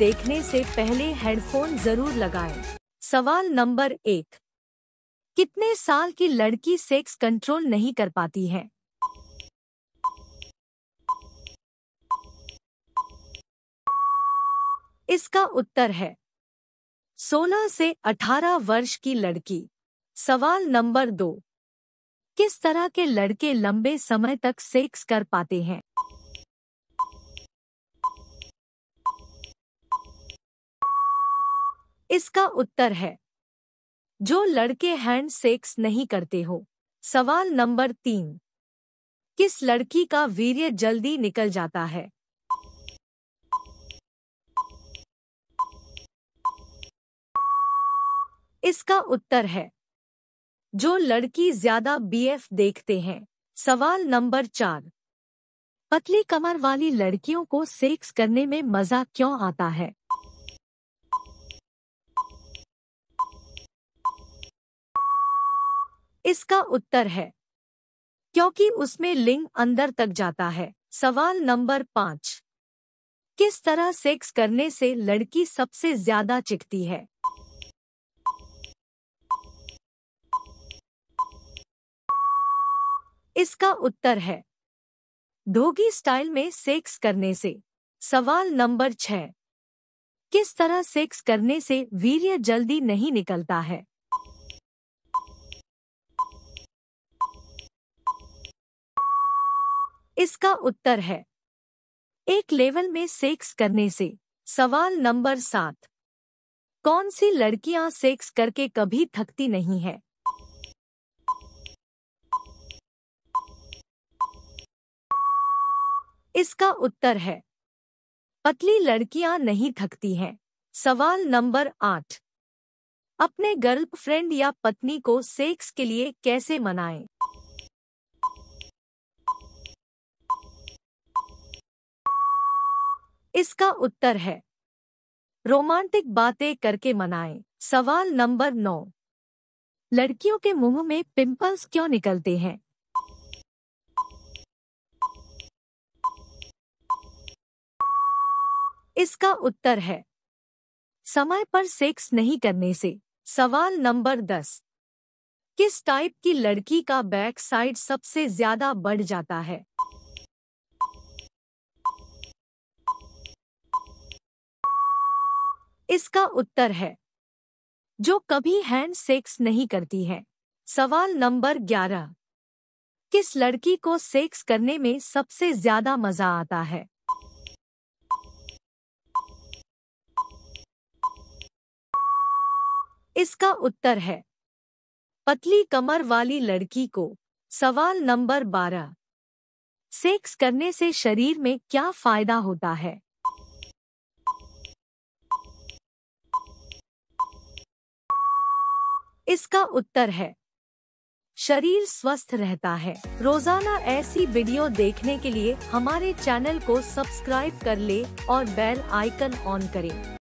देखने से पहले हेडफोन जरूर लगाएं। सवाल नंबर एक कितने साल की लड़की सेक्स कंट्रोल नहीं कर पाती है इसका उत्तर है 16 से 18 वर्ष की लड़की सवाल नंबर दो किस तरह के लड़के लंबे समय तक सेक्स कर पाते हैं इसका उत्तर है जो लड़के हैंड सेक्स नहीं करते हो सवाल नंबर तीन किस लड़की का वीर्य जल्दी निकल जाता है इसका उत्तर है जो लड़की ज्यादा बीएफ देखते हैं सवाल नंबर चार पतली कमर वाली लड़कियों को सेक्स करने में मजा क्यों आता है इसका उत्तर है क्योंकि उसमें लिंग अंदर तक जाता है सवाल नंबर पाँच किस तरह सेक्स करने से लड़की सबसे ज्यादा चिखती है इसका उत्तर है धोगी स्टाइल में सेक्स करने से सवाल नंबर छह किस तरह सेक्स करने से वीर्य जल्दी नहीं निकलता है इसका उत्तर है एक लेवल में सेक्स करने से सवाल नंबर सात कौन सी लड़कियां सेक्स करके कभी थकती नहीं है इसका उत्तर है पतली लड़कियां नहीं थकती हैं सवाल नंबर आठ अपने गर्लफ्रेंड या पत्नी को सेक्स के लिए कैसे मनाएं? इसका उत्तर है रोमांटिक बातें करके मनाएं सवाल नंबर नौ लड़कियों के मुंह में पिंपल्स क्यों निकलते हैं इसका उत्तर है समय पर सेक्स नहीं करने से सवाल नंबर दस किस टाइप की लड़की का बैक साइड सबसे ज्यादा बढ़ जाता है इसका उत्तर है जो कभी हैंड सेक्स नहीं करती है सवाल नंबर ग्यारह किस लड़की को सेक्स करने में सबसे ज्यादा मजा आता है इसका उत्तर है पतली कमर वाली लड़की को सवाल नंबर बारह सेक्स करने से शरीर में क्या फायदा होता है इसका उत्तर है शरीर स्वस्थ रहता है रोजाना ऐसी वीडियो देखने के लिए हमारे चैनल को सब्सक्राइब कर ले और बेल आइकन ऑन करें